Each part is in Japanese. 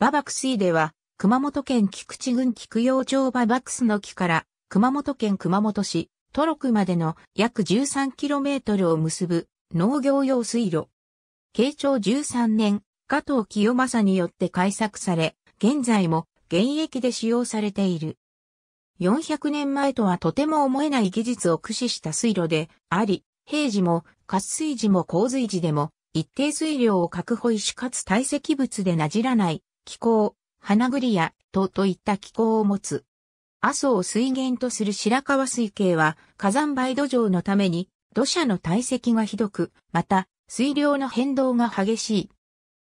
ババクスイでは、熊本県菊池郡菊陽町ババクスの木から、熊本県熊本市、トロクまでの約 13km を結ぶ農業用水路。慶長13年、加藤清正によって開作され、現在も現役で使用されている。400年前とはとても思えない技術を駆使した水路であり、平時も滑水時も洪水時でも一定水量を確保しかつ堆積物でなじらない気候、花栗やとといった気候を持つ。阿蘇を水源とする白川水系は火山灰土壌のために土砂の堆積がひどく、また水量の変動が激しい。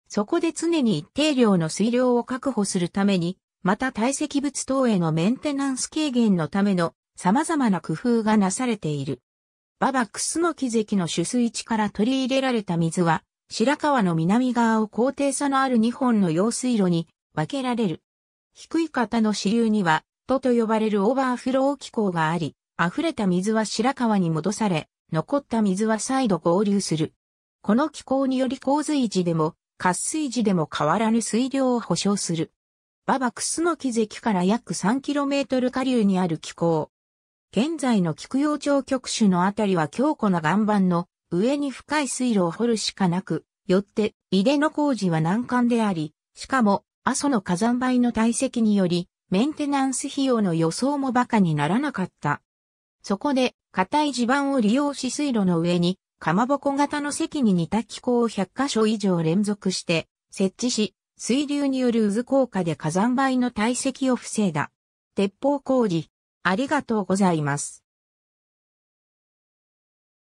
そこで常に一定量の水量を確保するために、また堆積物等へのメンテナンス軽減のための様々な工夫がなされている。ババクスノキ関の取水地から取り入れられた水は、白川の南側を高低差のある2本の用水路に分けられる。低い方の支流には、都と呼ばれるオーバーフロー機構があり、溢れた水は白川に戻され、残った水は再度合流する。この機構により洪水時でも、渇水時でも変わらぬ水量を保障する。馬場楠木関から約 3km 下流にある気候。現在の菊陽町局首のあたりは強固な岩盤の上に深い水路を掘るしかなく、よって、井出の工事は難関であり、しかも、阿蘇の火山灰の堆積により、メンテナンス費用の予想も馬鹿にならなかった。そこで、硬い地盤を利用し水路の上に、かまぼこ型の席に似た機構を100箇所以上連続して、設置し、水流による渦効果で火山灰の堆積を防いだ。鉄砲工事、ありがとうございます。